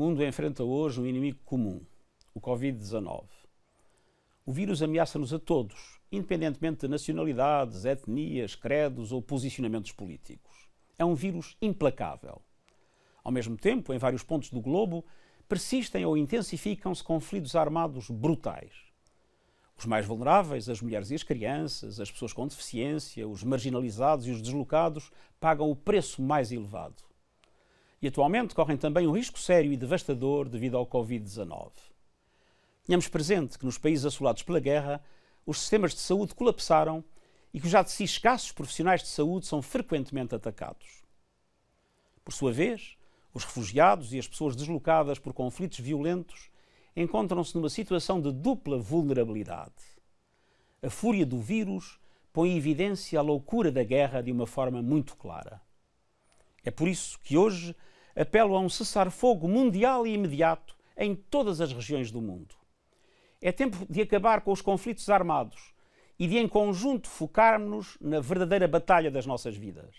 mundo enfrenta hoje um inimigo comum, o Covid-19. O vírus ameaça-nos a todos, independentemente de nacionalidades, etnias, credos ou posicionamentos políticos. É um vírus implacável. Ao mesmo tempo, em vários pontos do globo, persistem ou intensificam-se conflitos armados brutais. Os mais vulneráveis, as mulheres e as crianças, as pessoas com deficiência, os marginalizados e os deslocados, pagam o preço mais elevado e atualmente correm também um risco sério e devastador devido ao Covid-19. Tenhamos presente que nos países assolados pela guerra, os sistemas de saúde colapsaram e que os já de si escassos profissionais de saúde são frequentemente atacados. Por sua vez, os refugiados e as pessoas deslocadas por conflitos violentos encontram-se numa situação de dupla vulnerabilidade. A fúria do vírus põe em evidência a loucura da guerra de uma forma muito clara. É por isso que hoje apelo a um cessar-fogo mundial e imediato em todas as regiões do mundo. É tempo de acabar com os conflitos armados e de, em conjunto, focarmos-nos na verdadeira batalha das nossas vidas.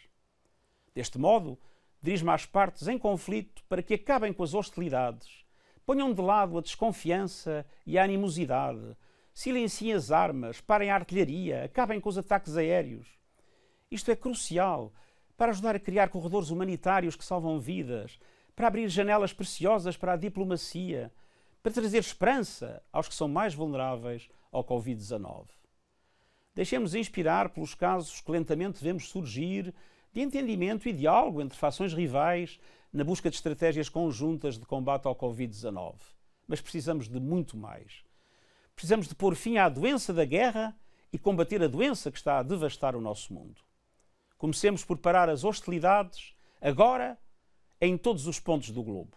Deste modo, dirijo-me às partes em conflito para que acabem com as hostilidades, ponham de lado a desconfiança e a animosidade, silenciem as armas, parem a artilharia, acabem com os ataques aéreos. Isto é crucial para ajudar a criar corredores humanitários que salvam vidas, para abrir janelas preciosas para a diplomacia, para trazer esperança aos que são mais vulneráveis ao Covid-19. Deixemos inspirar pelos casos que lentamente vemos surgir de entendimento e diálogo entre fações rivais na busca de estratégias conjuntas de combate ao Covid-19. Mas precisamos de muito mais. Precisamos de pôr fim à doença da guerra e combater a doença que está a devastar o nosso mundo. Comecemos por parar as hostilidades agora em todos os pontos do globo.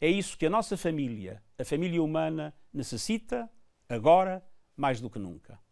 É isso que a nossa família, a família humana, necessita agora mais do que nunca.